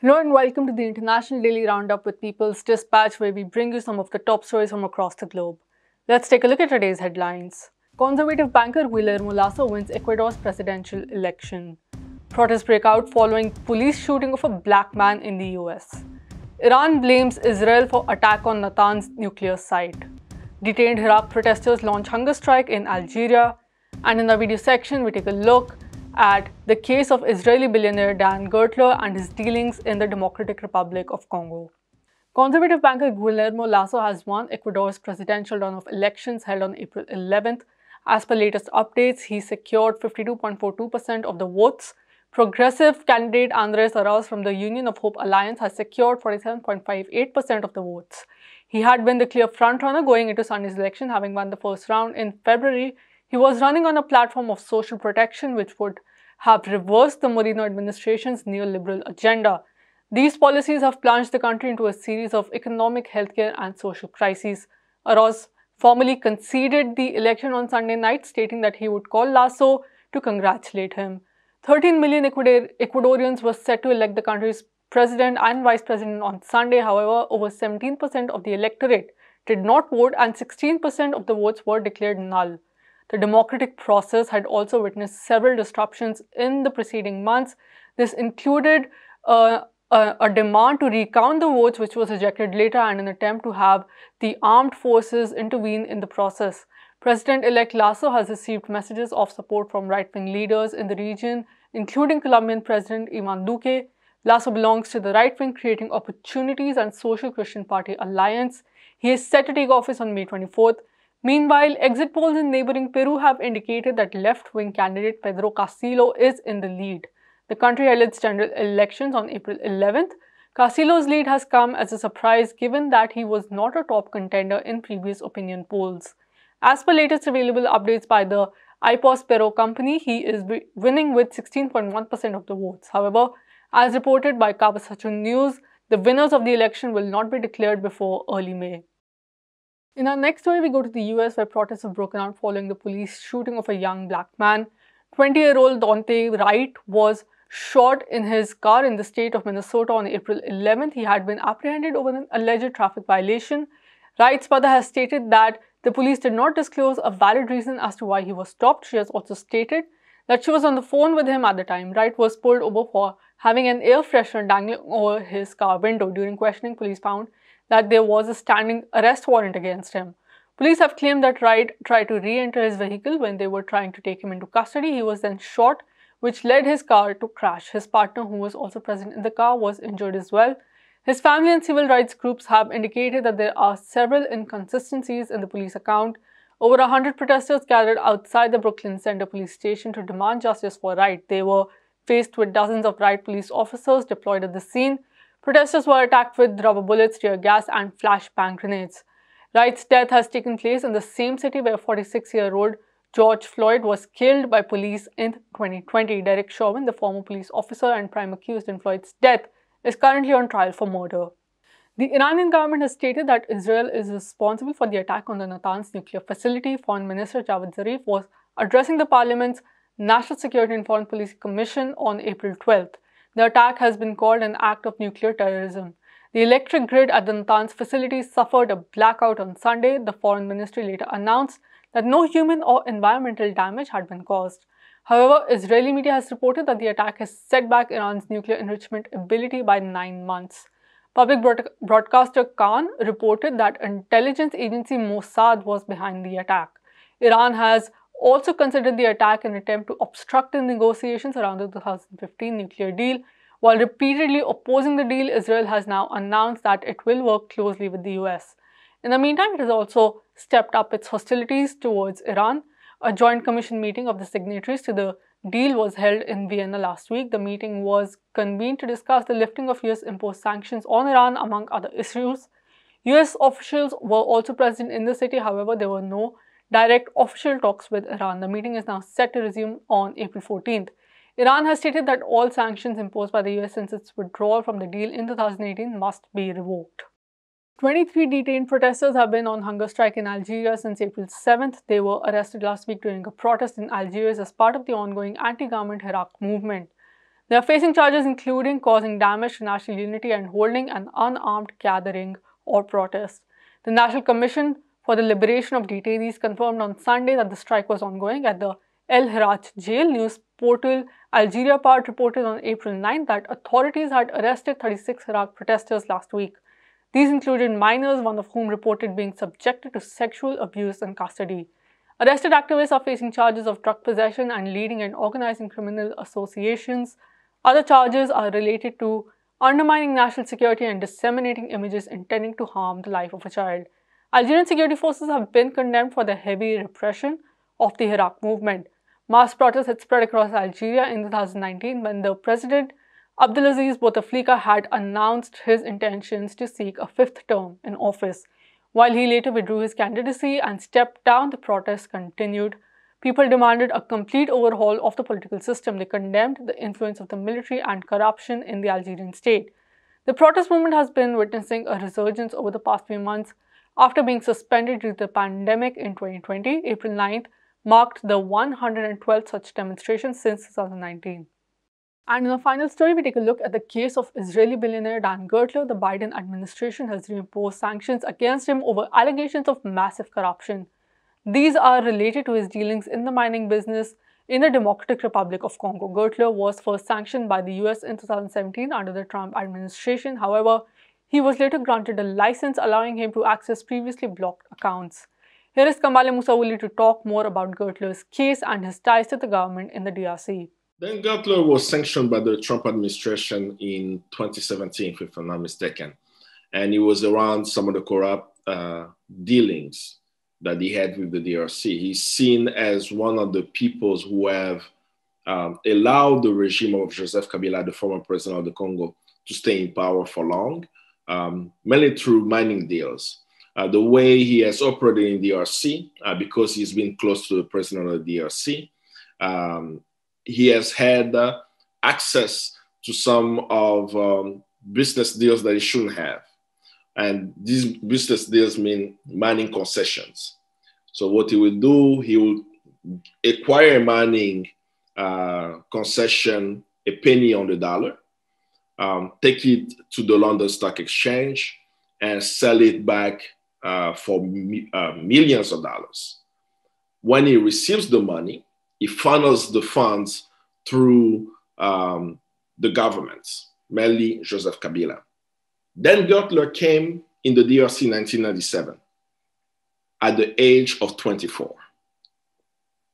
Hello and welcome to the International Daily Roundup with People's Dispatch, where we bring you some of the top stories from across the globe. Let's take a look at today's headlines. Conservative banker Guillermo Lasso wins Ecuador's presidential election. Protests break out following police shooting of a black man in the US. Iran blames Israel for attack on Natanz nuclear site. Detained Iraq protesters launch hunger strike in Algeria. And in the video section, we take a look at the case of Israeli billionaire Dan Gertler and his dealings in the Democratic Republic of Congo. Conservative banker Guillermo Lasso has won Ecuador's presidential run of elections held on April 11th. As per latest updates, he secured 52.42% of the votes. Progressive candidate Andres Arauz from the Union of Hope Alliance has secured 47.58% of the votes. He had been the clear frontrunner going into Sunday's election, having won the first round in February. He was running on a platform of social protection, which would have reversed the Moreno administration's neoliberal agenda. These policies have plunged the country into a series of economic, healthcare, and social crises. Arroz formally conceded the election on Sunday night, stating that he would call Lasso to congratulate him. 13 million Ecuador Ecuadorians were set to elect the country's president and vice president on Sunday. However, over 17% of the electorate did not vote and 16% of the votes were declared null. The democratic process had also witnessed several disruptions in the preceding months. This included uh, a, a, demand to recount the votes, which was rejected later, and an attempt to have the armed forces intervene in the process. President elect Lasso has received messages of support from right wing leaders in the region, including Colombian President Ivan Duque. Lasso belongs to the right wing Creating Opportunities and Social Christian Party Alliance. He is set to take office on May 24th. Meanwhile, exit polls in neighboring Peru have indicated that left-wing candidate Pedro Castillo is in the lead. The country held its general elections on April 11th. Castillo's lead has come as a surprise given that he was not a top contender in previous opinion polls. As per latest available updates by the IPOS Peru company, he is winning with 16.1% of the votes. However, as reported by Kawasachun News, the winners of the election will not be declared before early May. In our next story, we go to the US where protests have broken out following the police shooting of a young black man. 20 year old Dante Wright was shot in his car in the state of Minnesota on April 11th. He had been apprehended over an alleged traffic violation. Wright's mother has stated that the police did not disclose a valid reason as to why he was stopped. She has also stated that she was on the phone with him at the time. Wright was pulled over for having an air freshener dangling over his car window. During questioning, police found that there was a standing arrest warrant against him. Police have claimed that Wright tried to re-enter his vehicle when they were trying to take him into custody. He was then shot, which led his car to crash. His partner, who was also present in the car, was injured as well. His family and civil rights groups have indicated that there are several inconsistencies in the police account. Over 100 protesters gathered outside the Brooklyn Center police station to demand justice for Wright. They were faced with dozens of Wright police officers deployed at the scene. Protesters were attacked with rubber bullets, tear gas, and flashbang grenades. Wright's death has taken place in the same city where 46 year old George Floyd was killed by police in 2020. Derek Chauvin, the former police officer and prime accused in Floyd's death, is currently on trial for murder. The Iranian government has stated that Israel is responsible for the attack on the Natanz nuclear facility. Foreign Minister Javad Zarif was addressing the parliament's National Security and Foreign Policy Commission on April 12th. The attack has been called an act of nuclear terrorism. The electric grid at the Natanz facility suffered a blackout on Sunday, the foreign ministry later announced that no human or environmental damage had been caused. However, Israeli media has reported that the attack has set back Iran's nuclear enrichment ability by nine months. Public broad broadcaster Khan reported that intelligence agency Mossad was behind the attack. Iran has also considered the attack an attempt to obstruct the negotiations around the 2015 nuclear deal. While repeatedly opposing the deal, Israel has now announced that it will work closely with the US. In the meantime, it has also stepped up its hostilities towards Iran. A joint commission meeting of the signatories to the deal was held in Vienna last week. The meeting was convened to discuss the lifting of US imposed sanctions on Iran, among other issues. US officials were also present in the city, however, there were no direct official talks with Iran. The meeting is now set to resume on April 14th. Iran has stated that all sanctions imposed by the US since its withdrawal from the deal in 2018 must be revoked. 23 detained protesters have been on hunger strike in Algeria since April 7th. They were arrested last week during a protest in Algiers as part of the ongoing anti-government Iraq movement. They are facing charges including causing damage to national unity and holding an unarmed gathering or protest. The National Commission for the liberation of detainees confirmed on Sunday that the strike was ongoing at the El Hiraj jail. News portal Algeria Part reported on April 9 that authorities had arrested 36 Iraq protesters last week. These included minors, one of whom reported being subjected to sexual abuse and custody. Arrested activists are facing charges of drug possession and leading and organizing criminal associations. Other charges are related to undermining national security and disseminating images intending to harm the life of a child. Algerian security forces have been condemned for the heavy repression of the Iraq movement. Mass protests had spread across Algeria in 2019 when the president Abdelaziz Bouteflika had announced his intentions to seek a fifth term in office. While he later withdrew his candidacy and stepped down, the protests continued. People demanded a complete overhaul of the political system. They condemned the influence of the military and corruption in the Algerian state. The protest movement has been witnessing a resurgence over the past few months after being suspended due to the pandemic in 2020, April 9th marked the 112th such demonstration since 2019. And in the final story, we take a look at the case of Israeli billionaire Dan Gertler. The Biden administration has reimposed sanctions against him over allegations of massive corruption. These are related to his dealings in the mining business in the Democratic Republic of Congo. Gertler was first sanctioned by the US in 2017 under the Trump administration. However, he was later granted a license allowing him to access previously blocked accounts. Here is Kamale Musawuli to talk more about Gertler's case and his ties to the government in the DRC. Then Gertler was sanctioned by the Trump administration in 2017, if I'm not mistaken. And it was around some of the corrupt uh, dealings that he had with the DRC. He's seen as one of the peoples who have um, allowed the regime of Joseph Kabila, the former president of the Congo, to stay in power for long um, mainly through mining deals. Uh, the way he has operated in DRC, uh, because he's been close to the president of the DRC, um, he has had uh, access to some of um, business deals that he shouldn't have. And these business deals mean mining concessions. So what he will do, he will acquire mining uh, concession a penny on the dollar, um, take it to the London Stock Exchange and sell it back uh, for uh, millions of dollars. When he receives the money, he funnels the funds through um, the government, mainly Joseph Kabila. Then Gertler came in the DRC in 1997 at the age of 24,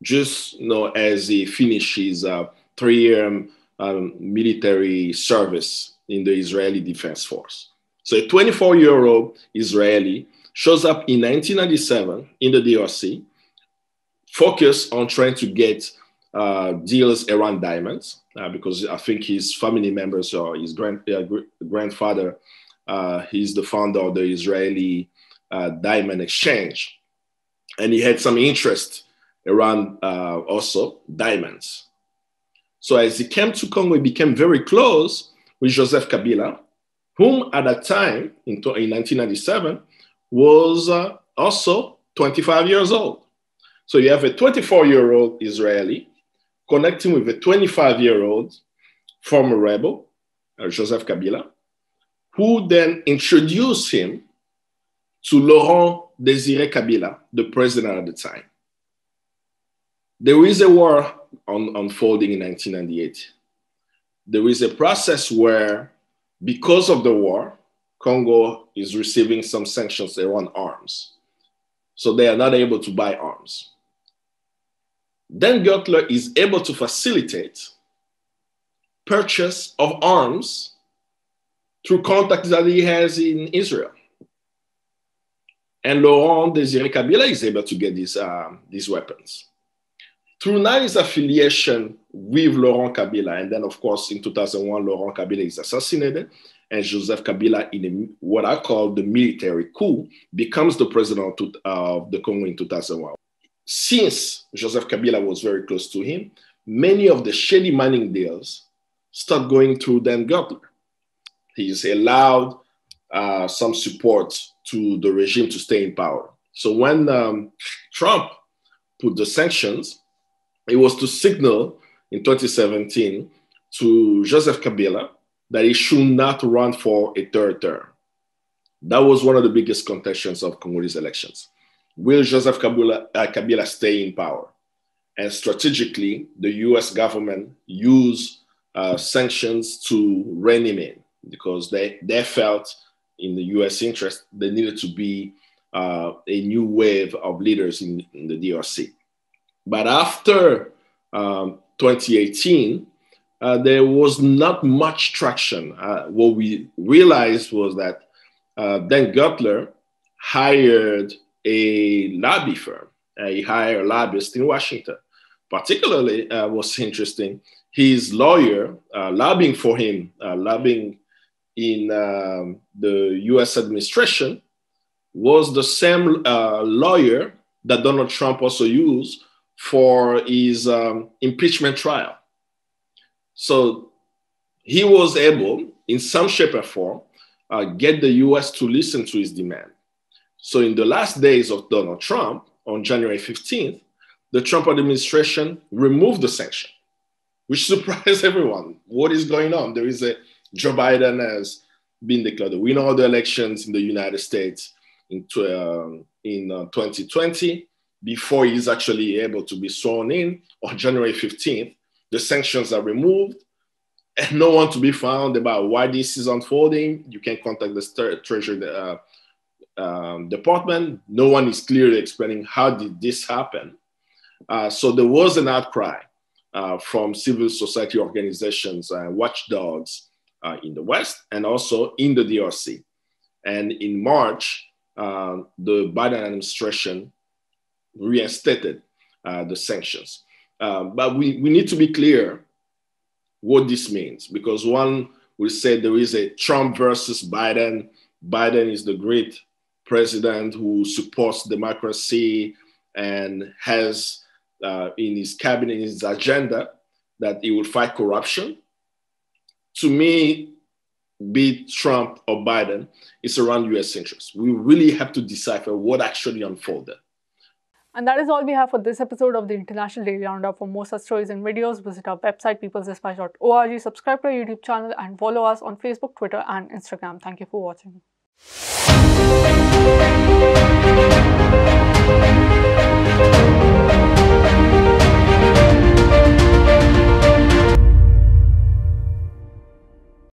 just you know, as he finishes a uh, three year um, um, military service in the Israeli Defense Force. So a 24 year old Israeli shows up in 1997 in the DRC, focused on trying to get uh, deals around diamonds, uh, because I think his family members or his grand, uh, grandfather, uh, he's the founder of the Israeli uh, Diamond Exchange. And he had some interest around uh, also diamonds. So as he came to Congo, he became very close with Joseph Kabila, whom at that time, in 1997, was uh, also 25 years old. So you have a 24 year old Israeli connecting with a 25 year old former rebel, uh, Joseph Kabila, who then introduced him to Laurent Désiré Kabila, the president at the time. There is a war on, unfolding in 1998. There is a process where, because of the war, Congo is receiving some sanctions around arms. So they are not able to buy arms. Then Götler is able to facilitate purchase of arms through contacts that he has in Israel. And Laurent Desiré Kabila is able to get these, uh, these weapons through now his affiliation with Laurent Kabila, and then of course in 2001, Laurent Kabila is assassinated, and Joseph Kabila, in a, what I call the military coup, becomes the president of the Congo in 2001. Since Joseph Kabila was very close to him, many of the shady mining deals start going through Dan he He's allowed uh, some support to the regime to stay in power. So when um, Trump put the sanctions it was to signal in 2017 to Joseph Kabila that he should not run for a third term. That was one of the biggest contentions of Congolese elections. Will Joseph Kabila, uh, Kabila stay in power? And strategically, the US government used uh, sanctions to rein him in because they, they felt in the US interest there needed to be uh, a new wave of leaders in, in the DRC. But after um, 2018, uh, there was not much traction. Uh, what we realized was that uh, then Gutler hired a lobby firm. Uh, he hired a lobbyist in Washington. Particularly uh, was interesting, his lawyer uh, lobbying for him, lobbying in um, the US administration, was the same lawyer that Donald Trump also used for his um, impeachment trial. So he was able, in some shape or form, uh, get the US to listen to his demand. So in the last days of Donald Trump, on January 15th, the Trump administration removed the sanction, which surprised everyone. What is going on? There is a Joe Biden has been declared the winner of the elections in the United States in, uh, in uh, 2020 before he's actually able to be sworn in on January 15th. The sanctions are removed and no one to be found about why this is unfolding. You can contact the Treasury uh, um, Department. No one is clearly explaining how did this happen. Uh, so there was an outcry uh, from civil society organizations, watchdogs uh, in the West and also in the DRC. And in March, uh, the Biden administration reinstated uh, the sanctions. Um, but we, we need to be clear what this means because one will say there is a Trump versus Biden. Biden is the great president who supports democracy and has uh, in his cabinet, in his agenda, that he will fight corruption. To me, be Trump or Biden, it's around US interests. We really have to decipher what actually unfolded. And that is all we have for this episode of the International Daily Roundup. For more such stories and videos, visit our website peoplesdispatch.org, subscribe to our YouTube channel, and follow us on Facebook, Twitter, and Instagram. Thank you for watching.